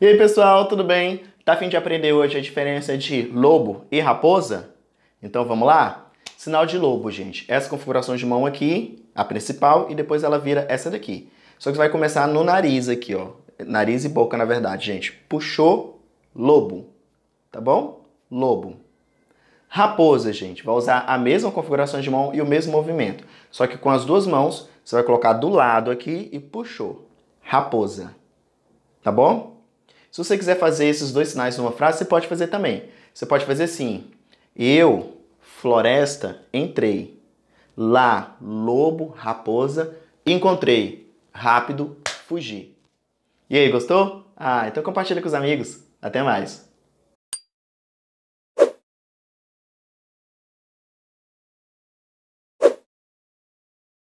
E aí pessoal, tudo bem? Tá afim de aprender hoje a diferença de lobo e raposa? Então vamos lá? Sinal de lobo, gente. Essa configuração de mão aqui, a principal, e depois ela vira essa daqui. Só que você vai começar no nariz aqui, ó. Nariz e boca, na verdade, gente. Puxou, lobo. Tá bom? Lobo. Raposa, gente. Vai usar a mesma configuração de mão e o mesmo movimento. Só que com as duas mãos, você vai colocar do lado aqui e puxou. Raposa. Tá bom? Se você quiser fazer esses dois sinais numa frase, você pode fazer também. Você pode fazer assim: Eu, floresta, entrei. Lá, lobo, raposa, encontrei. Rápido, fugi. E aí, gostou? Ah, então compartilha com os amigos. Até mais.